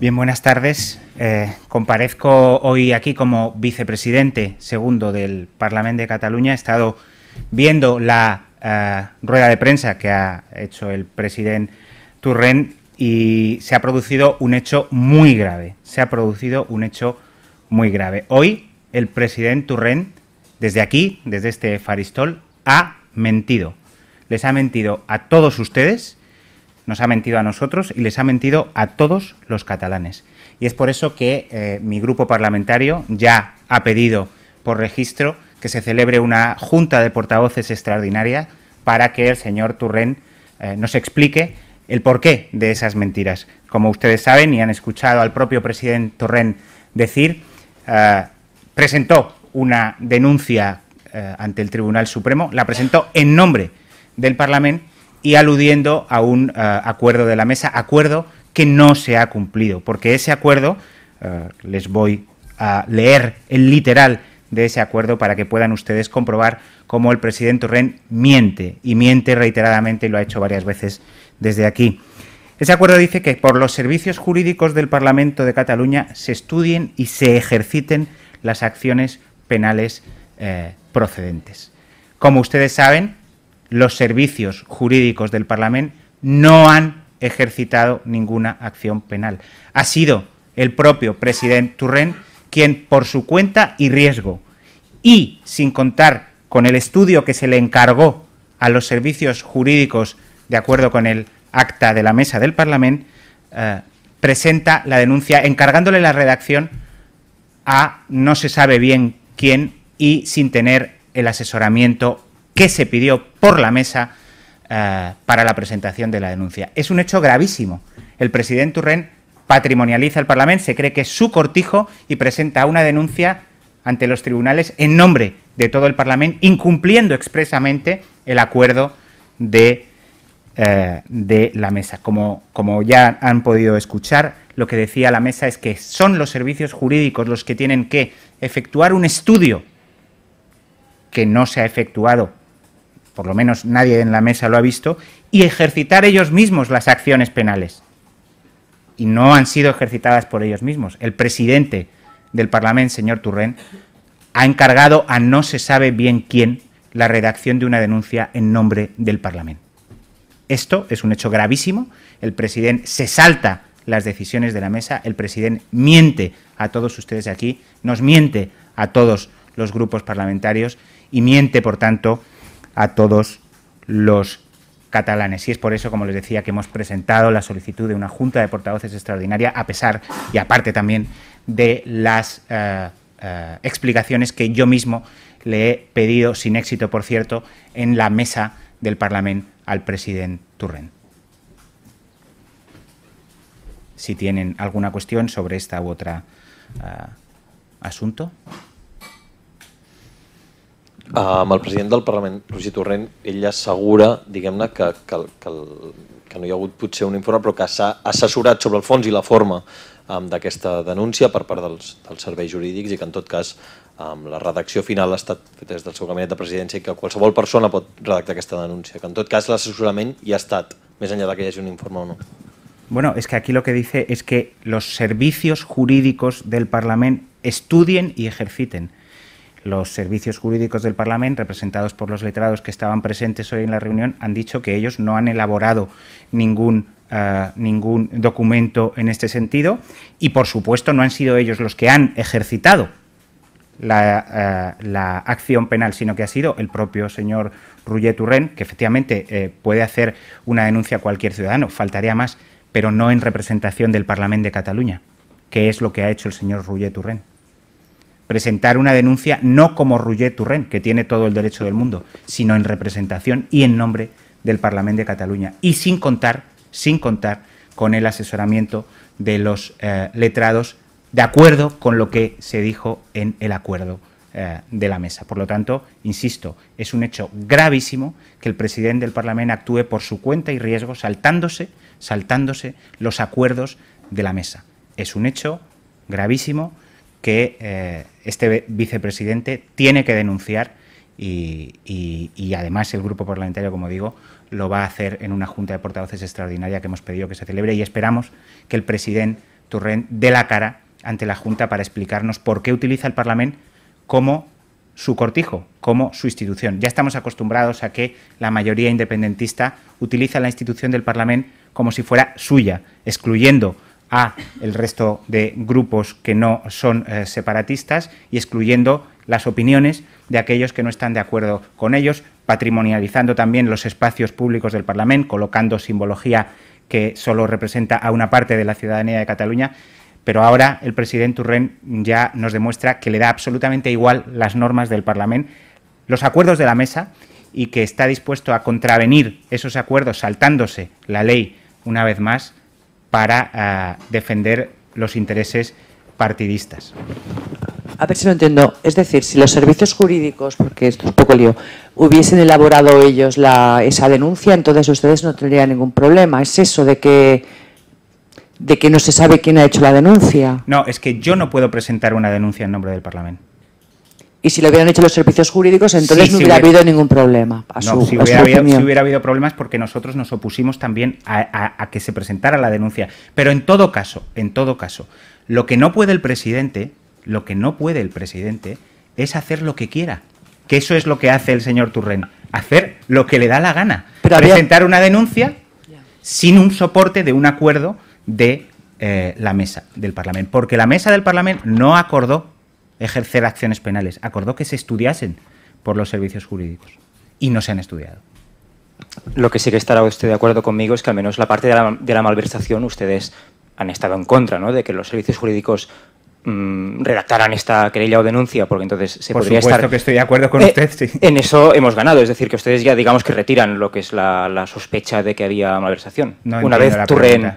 Bien, buenas tardes. Eh, comparezco hoy aquí como vicepresidente segundo del Parlamento de Cataluña. He estado viendo la eh, rueda de prensa que ha hecho el presidente Turren y se ha producido un hecho muy grave. Se ha producido un hecho muy grave. Hoy el presidente Turren, desde aquí, desde este faristol, ha mentido. Les ha mentido a todos ustedes nos ha mentido a nosotros y les ha mentido a todos los catalanes. Y es por eso que eh, mi grupo parlamentario ya ha pedido por registro que se celebre una junta de portavoces extraordinaria para que el señor Turren eh, nos explique el porqué de esas mentiras. Como ustedes saben y han escuchado al propio presidente Turren decir, eh, presentó una denuncia ante el Tribunal Supremo, la presentó en nombre del Parlamento y aludiendo a un eh, acuerdo de la mesa, acuerdo que no se ha cumplido, porque ese acuerdo, eh, les voy a leer el literal de ese acuerdo para que puedan ustedes comprobar cómo el presidente Torren miente, y miente reiteradamente, y lo ha hecho varias veces desde aquí. Ese acuerdo dice que por los servicios jurídicos del Parlamento de Cataluña se estudien y se ejerciten las acciones penales eh, procedentes. Como ustedes saben, los servicios jurídicos del Parlamento no han ejercitado ninguna acción penal. Ha sido el propio presidente Turren quien, por su cuenta y riesgo, y sin contar con el estudio que se le encargó a los servicios jurídicos de acuerdo con el acta de la mesa del Parlamento, eh, presenta la denuncia encargándole la redacción a no se sabe bien quién y sin tener el asesoramiento que se pidió por la mesa eh, para la presentación de la denuncia. Es un hecho gravísimo. El presidente Turren patrimonializa el Parlamento, se cree que es su cortijo y presenta una denuncia ante los tribunales en nombre de todo el Parlamento, incumpliendo expresamente el acuerdo de, eh, de la mesa. Como, como ya han podido escuchar, lo que decía la mesa es que son los servicios jurídicos los que tienen que efectuar un estudio que no se ha efectuado por lo menos nadie en la mesa lo ha visto, y ejercitar ellos mismos las acciones penales. Y no han sido ejercitadas por ellos mismos. El presidente del Parlamento, señor Turrén... ha encargado a no se sabe bien quién la redacción de una denuncia en nombre del Parlamento. Esto es un hecho gravísimo. El presidente se salta las decisiones de la mesa. El presidente miente a todos ustedes aquí, nos miente a todos los grupos parlamentarios y miente, por tanto, a todos los catalanes. Y es por eso, como les decía, que hemos presentado la solicitud de una Junta de Portavoces extraordinaria, a pesar y aparte también de las eh, eh, explicaciones que yo mismo le he pedido, sin éxito por cierto, en la mesa del Parlamento al presidente Turren. Si tienen alguna cuestión sobre esta u otra eh, asunto. Ah, amb el president del Parlament, Roger Torrent, ell assegura, diguem-ne, que, que, que, que no hi ha hagut potser un informe, però que s'ha assessorat sobre el fons i la forma um, d'aquesta denúncia per part dels, dels serveis jurídics i que en tot cas um, la redacció final ha estat feta des del seu gabinet de presidència i que qualsevol persona pot redactar aquesta denúncia, que en tot cas l'assessorament hi ha estat, més enllà que hi hagi un informe o no. Bueno, es que aquí lo que dice es que los servicios jurídicos del Parlamento estudien y ejerciten. los servicios jurídicos del Parlamento, representados por los letrados que estaban presentes hoy en la reunión, han dicho que ellos no han elaborado ningún, eh, ningún documento en este sentido y, por supuesto, no han sido ellos los que han ejercitado la, eh, acción penal, sino que ha sido el propio señor Rullet Turren, que efectivamente eh, puede hacer una denuncia a cualquier ciudadano, faltaría más, pero no en representación del Parlamento de Cataluña, que es lo que ha hecho el señor Rullet Turren presentar una denuncia no como rullet Turren, que tiene todo el derecho del mundo, sino en representación y en nombre del Parlamento de Cataluña. Y sin contar, sin contar con el asesoramiento de los eh, letrados de acuerdo con lo que se dijo en el acuerdo eh, de la mesa. Por lo tanto, insisto, es un hecho gravísimo que el presidente del Parlamento actúe por su cuenta y riesgo, saltándose, saltándose los acuerdos de la mesa. Es un hecho gravísimo que eh, este vicepresidente tiene que denunciar y, además el grupo parlamentario, como digo, lo va a hacer en una junta de portavoces extraordinaria que hemos pedido que se celebre y esperamos que el presidente Turren dé la cara ante la junta para explicarnos por qué utiliza el Parlamento como su cortijo, como su institución. Ya estamos acostumbrados a que la mayoría independentista utiliza la institución del Parlamento como si fuera suya, excluyendo a el resto de grupos que no son eh, separatistas y excluyendo las opiniones de aquellos que no están de acuerdo con ellos, patrimonializando también los espacios públicos del Parlamento, colocando simbología que solo representa a una parte de la ciudadanía de Cataluña. Pero ahora el presidente Urren ya nos demuestra que le da absolutamente igual las normas del Parlamento, los acuerdos de la mesa y que está dispuesto a contravenir esos acuerdos saltándose la ley una vez más para ah, defender los intereses partidistas. A ver si lo entiendo. Es decir, si los servicios jurídicos, porque esto es un poco lío, hubiesen elaborado ellos la, esa denuncia, entonces ustedes no tendrían ningún problema. Es eso de que, de que no se sabe quién ha hecho la denuncia. No, es que yo no puedo presentar una denuncia en nombre del Parlamento. Y si lo hubieran hecho los servicios jurídicos, entonces no hubiera, habido ningún problema. no, si, hubiera habido, hubiera habido, problemas porque nosotros nos opusimos también a, que se presentara la denuncia. Pero en todo caso, en todo caso, lo que no puede el presidente, lo que no puede el presidente es hacer lo que quiera. Que eso es lo que hace el señor Turren, hacer lo que le da la gana. presentar una denuncia sin un soporte de un acuerdo de eh, la mesa del Parlamento. Porque la mesa del Parlamento no acordó ejercer acciones penales. Acordó que se estudiasen por los servicios jurídicos y no se han estudiado. Lo que sí que estará usted de acuerdo conmigo es que al menos la parte de la, malversación ustedes han estado en contra, ¿no? De que los servicios jurídicos mm, redactaran esta querella o denuncia, porque entonces se podría estar... que estoy de acuerdo con eh, usted, sí. En eso hemos ganado, es decir, que ustedes ya digamos que retiran lo que es la, sospecha de que había malversación. Una vez Turren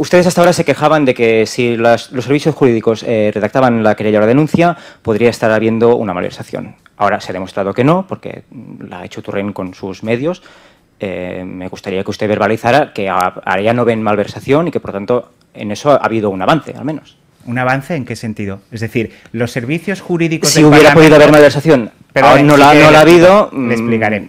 Ustedes hasta ahora se quejaban de que si los servicios jurídicos eh, redactaban la querella o la denuncia, podría estar habiendo una malversación. Ahora se ha demostrado que no, porque la ha hecho Turren con sus medios. Eh, me gustaría que usted verbalizara que ahora ya no ven malversación y que, por tanto, en eso ha habido un avance, al menos. ¿Un avance en qué sentido? Es decir, los servicios jurídicos... Si hubiera podido haber malversación, pero no, la, ha habido... Le mm, explicaré.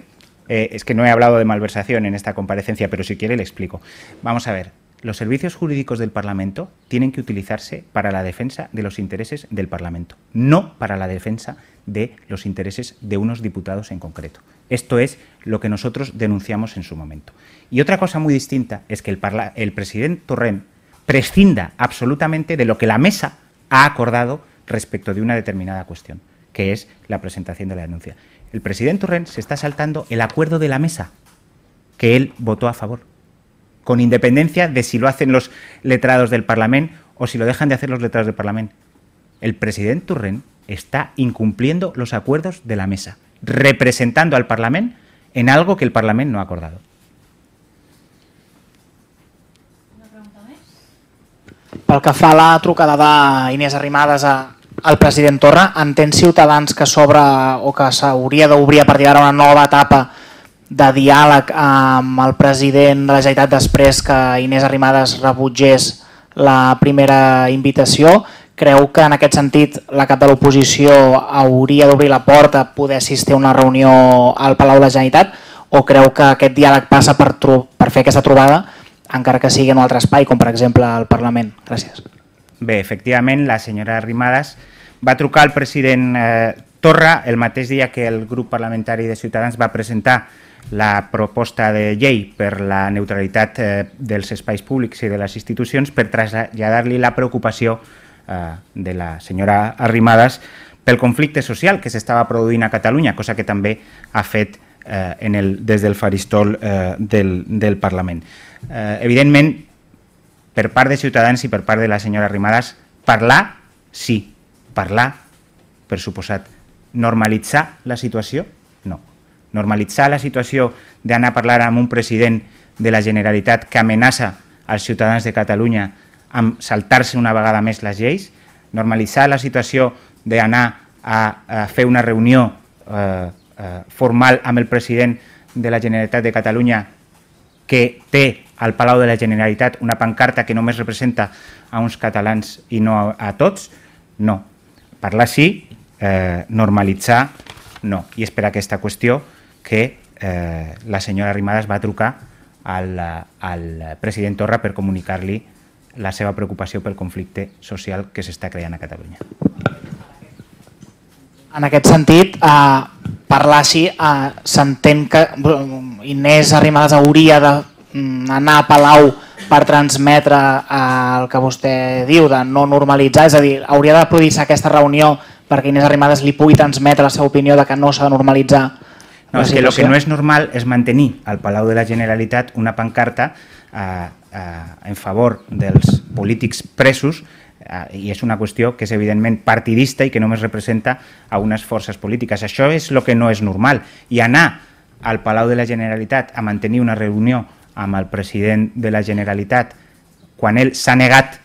Eh, es que no he hablado de malversación en esta comparecencia, pero si quiere le explico. Vamos a ver los servicios jurídicos del Parlamento tienen que utilizarse para la defensa de los intereses del Parlamento, no para la defensa de los intereses de unos diputados en concreto. Esto es lo que nosotros denunciamos en su momento. Y otra cosa muy distinta es que el, presidente Torrent prescinda absolutamente de lo que la mesa ha acordado respecto de una determinada cuestión, que es la presentación de la denuncia. El presidente Torrent se está saltando el acuerdo de la mesa que él votó a favor con independencia de si lo hacen los letrados del Parlamento o si lo dejan de hacer los letrados del Parlamento. El presidente Turren está incumpliendo los acuerdos de la mesa, representando al Parlamento en algo que el Parlamento no ha acordado. Pel que fa a la trucada d'Inés Arrimadas a, al president Torra, entén Ciutadans que s'obre o que s'hauria d'obrir a partir d'ara una nova etapa de diàleg amb el president de la Generalitat després que Inés Arrimadas rebutgés la primera invitació. Creu que en aquest sentit la cap de l'oposició hauria d'obrir la porta a poder assistir a una reunió al Palau de la Generalitat o creu que aquest diàleg passa per, per fer aquesta trobada encara que sigui en un altre espai, com per exemple el Parlament? Gràcies. Bé, efectivament, la senyora Arrimadas va trucar al president eh, Torra el mateix dia que el grup parlamentari de Ciutadans va presentar la proposta de llei per la neutralitat eh, dels espais públics i de les institucions per traslladar-li la preocupació eh, de la senyora Arrimadas pel conflicte social que s'estava produint a Catalunya, cosa que també ha fet eh, en el, des del faristol eh, del, del Parlament. Eh, evidentment, per part de Ciutadans i per part de la senyora Arrimadas, parlar, sí, parlar, per suposat, normalitzar la situació, normalitzar la situació d'anar a parlar amb un president de la Generalitat que amenaça als ciutadans de Catalunya amb saltar-se una vegada més les lleis, normalitzar la situació d'anar a, a fer una reunió eh, eh, formal amb el president de la Generalitat de Catalunya que té al Palau de la Generalitat una pancarta que només representa a uns catalans i no a, a tots? No. Parlar sí, eh, normalitzar no. I és per aquesta qüestió que eh, la senyora Arrimadas va trucar al, al president Torra per comunicar-li la seva preocupació pel conflicte social que s'està creant a Catalunya. En aquest sentit, eh, parlar així, eh, s'entén que eh, Inés Arrimadas hauria d'anar mm, a Palau per transmetre eh, el que vostè diu de no normalitzar, és a dir, hauria de produir-se aquesta reunió perquè Inés Arrimadas li pugui transmetre la seva opinió de que no s'ha de normalitzar no, és que el que no és normal és mantenir al Palau de la Generalitat una pancarta eh, eh, en favor dels polítics presos eh, i és una qüestió que és evidentment partidista i que només representa a unes forces polítiques. Això és el que no és normal. I anar al Palau de la Generalitat a mantenir una reunió amb el president de la Generalitat quan ell s'ha negat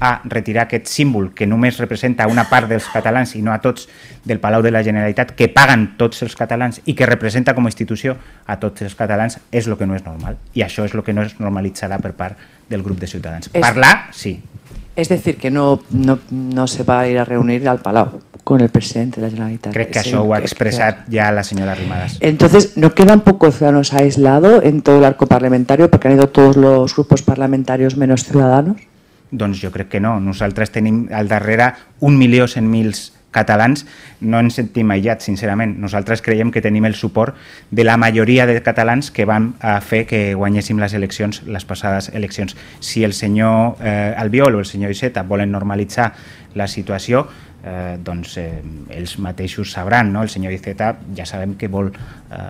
a retirar aquest símbol que només representa una part dels catalans i no a tots del Palau de la Generalitat que paguen tots els catalans i que representa com a institució a tots els catalans és el que no és normal i això és el que no es normalitzarà per part del grup de ciutadans. Es, Parlar, sí. És dir, que no, no, no se va a ir a reunir al Palau con el president de la Generalitat. Crec que sí, això ho ha expressat que... ja la senyora Rimadas. Entonces, ¿no quedan pocos Ciudadanos aislado en todo el arco parlamentario porque han ido todos los grupos parlamentarios menos Ciudadanos? Doncs jo crec que no. Nosaltres tenim al darrere un milió cent mils catalans no ens sentim aïllats, sincerament. Nosaltres creiem que tenim el suport de la majoria de catalans que van a fer que guanyéssim les eleccions, les passades eleccions. Si el senyor eh, Albiol o el senyor Iceta volen normalitzar la situació, eh, doncs, eh, ells mateixos sabran. No? El senyor Iceta ja sabem que vol eh,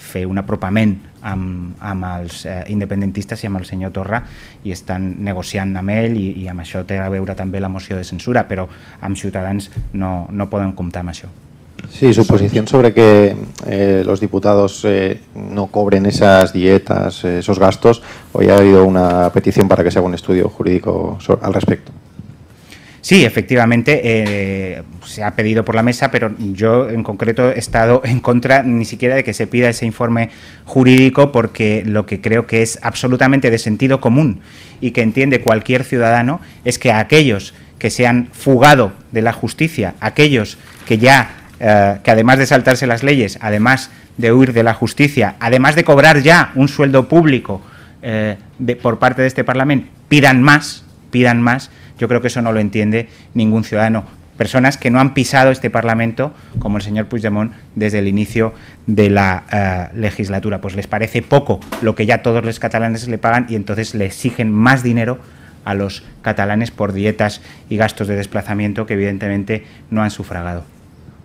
fer un apropament amb, amb els eh, independentistes i amb el senyor Torra i estan negociant amb ell i, i amb això té a veure també la moció de censura, però amb Ciutadans no, no poden comptar amb això. Sí, su posición sobre que eh, los diputados eh, no cobren esas dietas, eh, esos gastos, hoy ha habido una petición para que se haga un estudio jurídico al respecto. Sí, efectivamente, eh, se ha pedido por la mesa, pero yo en concreto he estado en contra ni siquiera de que se pida ese informe jurídico porque lo que creo que es absolutamente de sentido común y que entiende cualquier ciudadano es que aquellos que se han fugado de la justicia, aquellos que ya, eh, que además de saltarse las leyes, además de huir de la justicia, además de cobrar ya un sueldo público eh, de, por parte de este Parlamento, pidan más, pidan más, yo creo que eso no lo entiende ningún ciudadano. Personas que no han pisado este Parlamento, como el señor Puigdemont, desde el inicio de la eh, legislatura. Pues les parece poco lo que ya todos los catalanes le pagan y entonces le exigen más dinero a los catalanes por dietas y gastos de desplazamiento que evidentemente no han sufragado.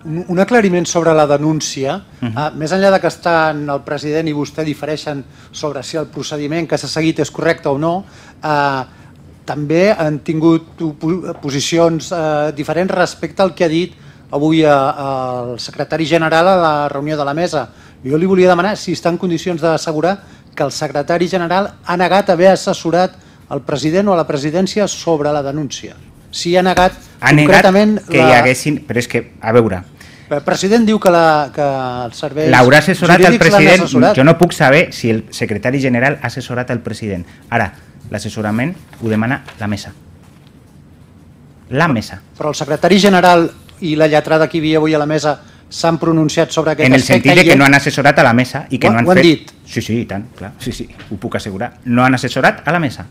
Un aclariment sobre la denuncia. Ah, más allá de que están el presidente y usted difereixen sobre si el procediment que s'ha seguit és correcte o no, ah, també han tingut posicions eh, diferents respecte al que ha dit avui eh, el secretari general a la reunió de la mesa. Jo li volia demanar si està en condicions d'assegurar que el secretari general ha negat haver assessorat el president o la presidència sobre la denúncia. Si ha negat ha concretament... Ha que la... hi haguessin... Però és que, a veure... El president diu que, la, que el servei... L'haurà assessorat el president. Assessorat. Jo no puc saber si el secretari general ha assessorat el president. Ara, L'assessorament ho demana la mesa. La mesa. Però el secretari general i la lletrada que hi havia avui a la mesa s'han pronunciat sobre aquest en el aspecte... En el sentit que no han assessorat a la mesa i que ho, no han, ho han fet... dit? Sí, sí, i tant, clar, sí, sí, ho puc assegurar. No han assessorat a la mesa.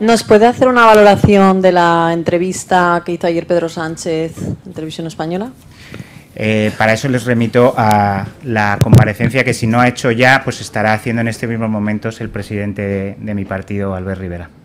¿Nos puede hacer una valoración de la entrevista que hizo ayer Pedro Sánchez en Televisión Española? Eh, para eso les remito a la comparecencia que si no ha hecho ya, pues estará haciendo en este mismo momento el presidente de, de mi partido, Albert Rivera.